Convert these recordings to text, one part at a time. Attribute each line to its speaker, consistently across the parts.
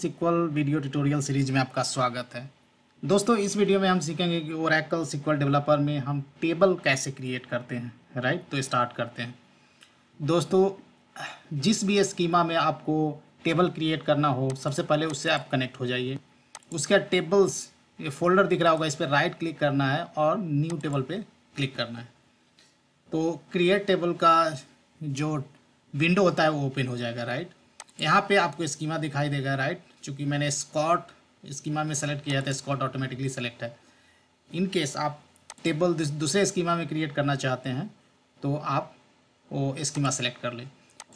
Speaker 1: Sequel video tutorial series में आपका स्वागत है दोस्तों इस वीडियो में हम सीखेंगे कि ओरैकल सिक्वल डेवलपर में हम टेबल कैसे क्रिएट करते हैं राइट तो स्टार्ट करते हैं दोस्तों जिस भी स्कीमा में आपको टेबल क्रिएट करना हो सबसे पहले उससे आप कनेक्ट हो जाइए उसके बाद टेबल्स ये फोल्डर दिख रहा होगा इस पर राइट क्लिक करना है और न्यू टेबल पर क्लिक करना है तो क्रिएट टेबल का जो विंडो होता है वो ओपन हो जाएगा राइट यहाँ पे आपको स्कीमा दिखाई देगा राइट चूंकि मैंने स्कॉट स्कीमा में सेलेक्ट किया था स्कॉट ऑटोमेटिकली सेलेक्ट है इन केस आप टेबल दूसरे स्कीमा में क्रिएट करना चाहते हैं तो आप वो स्कीमा सेलेक्ट कर ले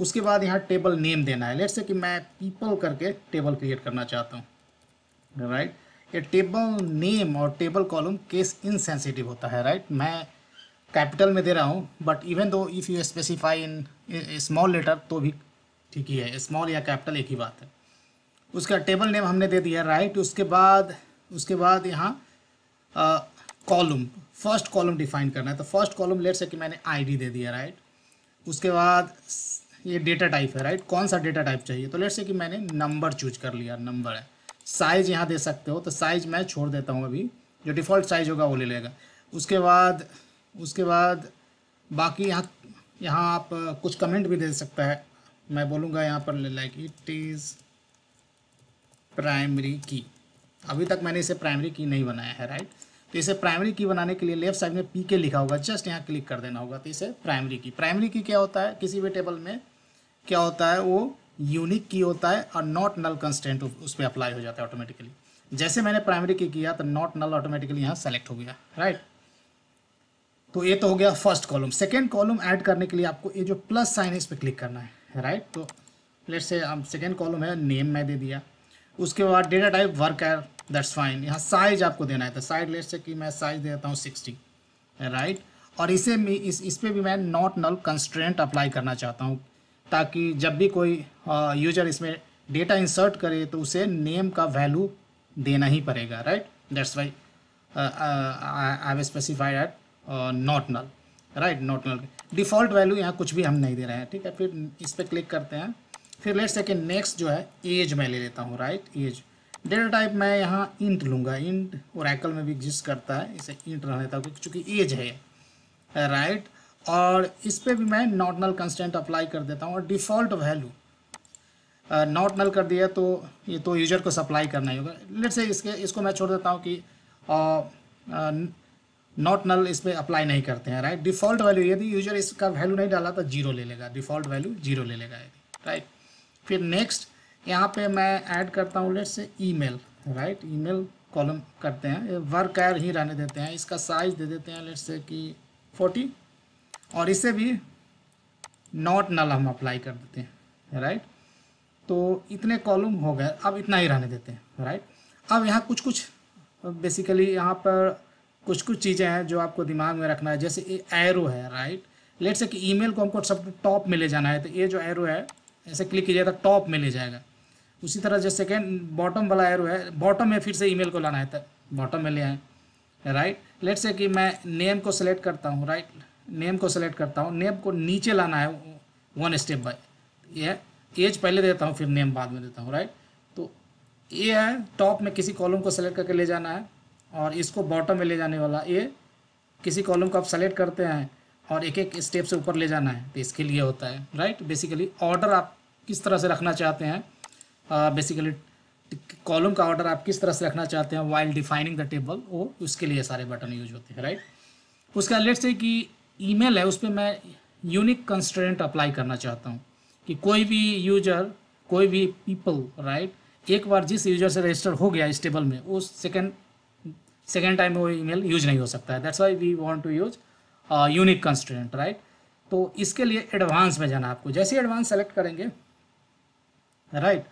Speaker 1: उसके बाद यहाँ टेबल नेम देना है लेट से कि मैं पीपल करके टेबल क्रिएट करना चाहता हूँ राइट ये टेबल नेम और टेबल कॉलम केस इनसेंसिटिव होता है राइट मैं कैपिटल में दे रहा हूँ but even though if you specify in small letter तो भी ठीक ही है स्मॉल या कैपिटल एक ही बात है उसका टेबल नेम हमने दे दिया राइट उसके बाद उसके बाद यहाँ कॉलम फर्स्ट कॉलम डिफाइन करना है तो फर्स्ट कॉलम लेट से कि मैंने आईडी दे दिया राइट उसके बाद ये डेटा टाइप है राइट कौन सा डेटा टाइप चाहिए तो लेट से कि मैंने नंबर चूज कर लिया नंबर है साइज यहाँ दे सकते हो तो साइज मैं छोड़ देता हूँ अभी जो डिफ़ॉल्ट साइज होगा वो ले लेगा उसके बाद उसके बाद बाकी यहाँ यहाँ आप कुछ कमेंट भी दे सकता है मैं बोलूँगा यहाँ पर लाइक इट इज़ प्राइमरी की अभी तक मैंने इसे प्राइमरी की नहीं बनाया है राइट तो इसे प्राइमरी की बनाने के लिए लेफ्ट साइड में पी के लिखा होगा जस्ट यहाँ क्लिक कर देना होगा तो इसे प्राइमरी की प्राइमरी की क्या होता है किसी भी टेबल में क्या होता है वो यूनिक की होता है और नॉट नल कंस्टेंट उस पर अप्लाई हो जाता है ऑटोमेटिकली जैसे मैंने प्राइमरी की किया तो नॉट नल ऑटोमेटिकली यहाँ सेलेक्ट हो गया राइट तो ये तो हो गया first column second column add करने के लिए आपको ये जो प्लस साइन है इस पर क्लिक करना है राइट तो लेट से हम सेकेंड कॉलम है नेम मैं दे दिया उसके बाद डेटा टाइप वर्क है दैट्स फाइन यहाँ साइज आपको देना है तो साइज लेट से कि मैं साइज दे देता हूँ सिक्सटी राइट और इसे इस इस पर भी मैं नॉट नल कंस्ट्रेंट अप्लाई करना चाहता हूँ ताकि जब भी कोई यूजर uh, इसमें डेटा इंसर्ट करे तो उसे नेम का वैल्यू देना ही पड़ेगा right that's why I have specified at not null right null default value यहाँ कुछ भी हम नहीं दे रहे हैं ठीक है फिर इस पर क्लिक करते हैं फिर लेट सेकेंड नेक्स्ट जो है एज मैं ले लेता हूँ राइट एज डेटा टाइप मैं यहाँ इंट लूँगा इंट और में भी एग्जिस्ट करता है इसे इंट रहने हूँ चूँकि एज है राइट और इस पर भी मैं नल कंस्टेंट अप्लाई कर देता हूँ और डिफ़ॉल्ट वैल्यू नॉट नल कर दिया तो ये तो यूजर को सप्लाई करना ही होगा लेट से इसके इसको मैं छोड़ देता हूँ कि नॉट नल इस पर अप्लाई नहीं करते हैं राइट डिफॉल्ट वैल्यू यदि यूजर इसका वैल्यू नहीं डाला तो जीरो ले लेगा डिफॉल्ट वैल्यू जीरो ले लेगा यदि राइट फिर नेक्स्ट यहाँ पे मैं ऐड करता हूँ लेट से ईमेल राइट ईमेल कॉलम करते हैं वर्क कैर ही रहने देते हैं इसका साइज दे देते हैं लेट से कि फोर्टी और इसे भी नॉट नल हम अप्लाई कर देते हैं राइट तो इतने कॉलम हो गए अब इतना ही रहने देते हैं राइट अब यहाँ कुछ कुछ बेसिकली यहाँ पर कुछ कुछ चीज़ें हैं जो आपको दिमाग में रखना है जैसे एरो है राइट लेट से कि ईमेल को हमको सब टॉप में ले जाना है तो ये जो एरो है ऐसे क्लिक किया जाएगा टॉप में ले जाएगा उसी तरह जैसे सेकेंड बॉटम वाला एरो है बॉटम में फिर से ईमेल को लाना है तो बॉटम में ले आए राइट लेट से कि मैं नेम को सेलेक्ट करता हूँ राइट नेम को सेलेक्ट करता हूँ नेम को नीचे लाना है वन स्टेप बाय ये एज पहले देता हूँ फिर नेम बाद में देता हूँ राइट तो ये है टॉप में किसी कॉलम को सेलेक्ट करके ले जाना है और इसको बॉटम में ले जाने वाला ये किसी कॉलम को आप सेलेक्ट करते हैं और एक एक स्टेप से ऊपर ले जाना है तो इसके लिए होता है राइट बेसिकली ऑर्डर आप किस तरह से रखना चाहते हैं बेसिकली कॉलम का ऑर्डर आप किस तरह से रखना चाहते हैं वाइल डिफाइनिंग द टेबल वो उसके लिए सारे बटन यूज होते हैं राइट उसके अलग से कि ईमेल है उस पर मैं यूनिक कंस्ट्रेंट अप्लाई करना चाहता हूँ कि कोई भी यूजर कोई भी पीपल राइट एक बार जिस यूजर से रजिस्टर हो गया इस टेबल में वो सेकेंड सेकेंड टाइम वो ईमेल यूज नहीं हो सकता है that's why we want to use unique constant right तो इसके लिए एडवांस में जाना आपको जैसे एडवांस सेलेक्ट करेंगे राइट right,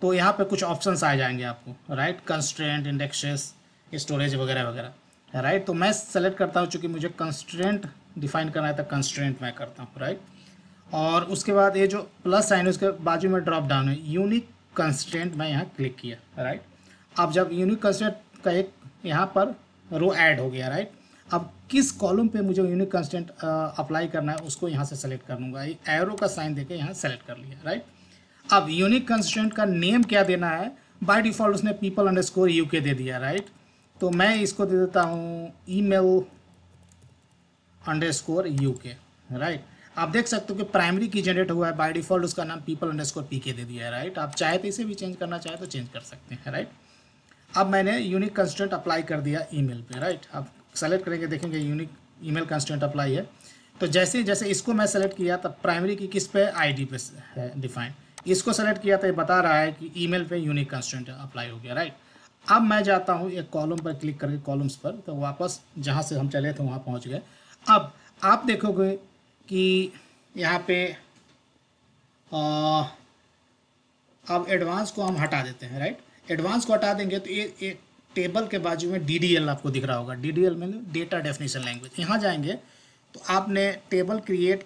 Speaker 1: तो यहाँ पे कुछ ऑप्शंस आ जाएंगे आपको राइट कंस्टेंट इंडेक्सेस स्टोरेज वगैरह वगैरह राइट तो मैं सेलेक्ट करता हूँ चूँकि मुझे कंस्टेंट डिफाइन करना है तो कंस्टेंट मैं करता हूँ राइट right? और उसके बाद ये जो प्लस साइन है उसके बाजू में ड्रॉप डाउन है यूनिक कंस्टेंट मैं यहाँ क्लिक किया राइट right? आप जब यूनिक कंस्टेंट का एक यहाँ पर रो ऐड हो गया राइट अब किस कॉलम पे मुझे यूनिक कंस्टेंट अप्लाई करना है उसको यहाँ से सेलेक्ट कर लूँगा एरो का साइन देके यहाँ सेलेक्ट कर लिया राइट अब यूनिक कंस्टेंट का नेम क्या देना है बाय डिफ़ॉल्ट उसने people underscore U K दे दिया राइट तो मैं इसको दे देता हूँ email underscore U K right आप देख सकते हो कि प्राइमरी की जनरेट हुआ है बाय डिफ़ॉल्ट उसका नाम पीपल अंडर स्कोर पी के दे दिया है राइट आप चाहे तो इसे भी चेंज करना चाहे तो चेंज कर सकते हैं राइट अब मैंने यूनिक कंस्टेंट अप्लाई कर दिया ईमेल पे राइट अब सेलेक्ट करेंगे देखेंगे यूनिक ईमेल कंस्टेंट अप्लाई है तो जैसे जैसे इसको मैं सेलेक्ट किया तब प्राइमरी की किस पे आईडी पे है डिफाइन इसको सेलेक्ट किया तो ये बता रहा है कि ईमेल पे यूनिक कंस्टेंट अप्लाई हो गया राइट अब मैं जाता हूँ एक कॉलम पर क्लिक करके कॉलम्स पर तो वापस जहाँ से हम चले थे वहाँ पहुँच गए अब आप देखोगे कि यहाँ पे आ, अब एडवांस को हम हटा देते हैं राइट एडवांस को हटा देंगे तो ये एक टेबल के बाजू में डी आपको दिख रहा होगा D D L data definition language यहाँ जाएंगे तो आपने टेबल क्रिएट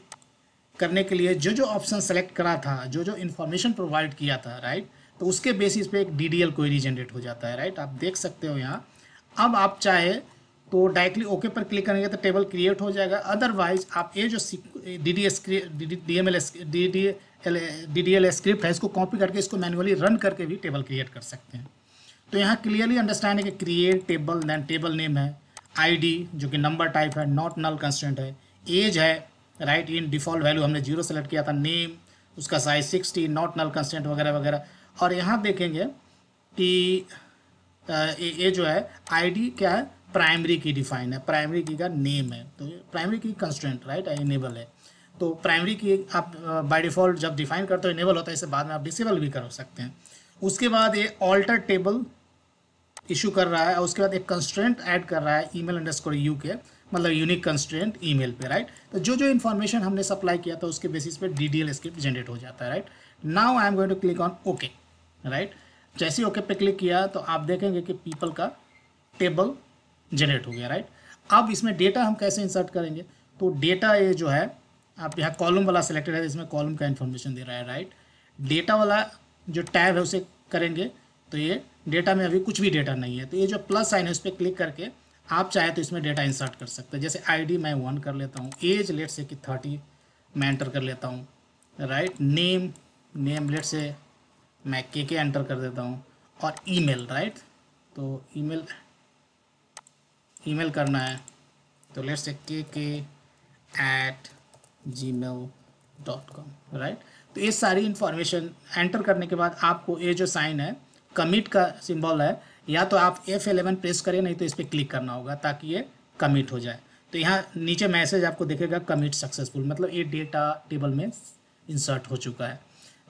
Speaker 1: करने के लिए जो जो ऑप्शन सेलेक्ट करा था जो जो इन्फॉर्मेशन प्रोवाइड किया था राइट तो उसके बेसिस पे एक D D L query generate हो जाता है राइट आप देख सकते हो यहाँ अब आप चाहे तो डायरेक्टली ओके पर क्लिक करेंगे तो टेबल क्रिएट हो जाएगा अदरवाइज आप ये जो D D S D D M L S D D D D L script है इसको कॉपी करके इसको मैनुअली रन करके भी टेबल क्रिएट कर सकते हैं तो यहाँ क्लियरली अंडरस्टैंड है कि create table then table name है आईडी जो कि नंबर टाइप है नॉट नल कंस्टेंट है एज है राइट इन डिफॉल्ट वैल्यू हमने जीरो सेलेक्ट किया था नेम उसका size sixty not null constant वगैरह वगैरह और यहाँ देखेंगे कि ये जो है आईडी क्या है प्राइमरी की डिफाइन है प्राइमरी की का नेम है तो प्राइमरी की कंस्टेंट राइट इनेबल है तो प्राइमरी की आप बाय डिफ़ॉल्ट जब डिफाइन करते हो इनेबल होता है इसे बाद में आप डिसेबल भी कर सकते हैं उसके बाद ये ऑल्टर टेबल इशू कर रहा है और उसके बाद एक कंस्ट्रेंट ऐड कर रहा है ई मेल अंडरस्कोर यू के मतलब यूनिक कंस्ट्रेंट ईमेल पे राइट तो जो जो इन्फॉर्मेशन हमने सप्लाई किया था उसके बेसिस पे एल स्क्रिप्ट जनरेट हो जाता है right now I am going to click on okay right जैसे ओके पे क्लिक किया तो आप देखेंगे कि पीपल का टेबल जनरेट हो गया राइट right? अब इसमें डेटा हम कैसे इंसर्ट करेंगे तो डेटा ये जो है आप यहाँ कॉलम वाला सिलेक्टेड है इसमें कॉलम का इन्फॉर्मेशन दे रहा है राइट डेटा वाला जो टैब है उसे करेंगे तो ये डेटा में अभी कुछ भी डेटा नहीं है तो ये जो प्लस साइन है उस पर क्लिक करके आप चाहे तो इसमें डेटा इंसर्ट कर सकते हैं जैसे आईडी मैं वन कर लेता हूँ एज लेट से कि थर्टी मैं एंटर कर लेता हूँ राइट नेम नेम लेट से मैं के के एंटर कर देता हूँ और ईमेल राइट तो ईमेल ईमेल करना है तो let's say K K at Gmail dot com right तो ये सारी इंफॉर्मेशन एंटर करने के बाद आपको ये जो साइन है कमिट का सिंबल है या तो आप एफ एलेवन प्रेस करें नहीं तो इस पर क्लिक करना होगा ताकि ये कमिट हो जाए तो यहाँ नीचे मैसेज आपको देखेगा कमिट सक्सेसफुल मतलब ये डेटा टेबल में इंसर्ट हो चुका है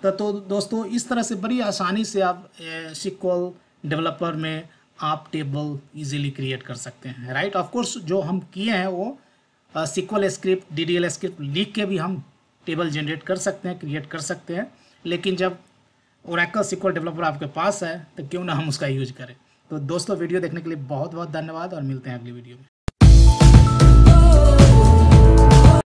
Speaker 1: तो, तो दोस्तों इस तरह से बड़ी आसानी से आप सिक्वल डेवलपर में आप टेबल इजीली क्रिएट कर सकते हैं राइट ऑफ कोर्स जो हम किए हैं वो सिक्वल स्क्रिप्ट डी स्क्रिप्ट लिख के भी हम टेबल जनरेट कर सकते हैं क्रिएट कर सकते हैं लेकिन जब ओरैकल सिक्वल डेवलपर आपके पास है तो क्यों ना हम उसका यूज करें तो दोस्तों वीडियो देखने के लिए बहुत बहुत धन्यवाद और मिलते हैं अगली वीडियो में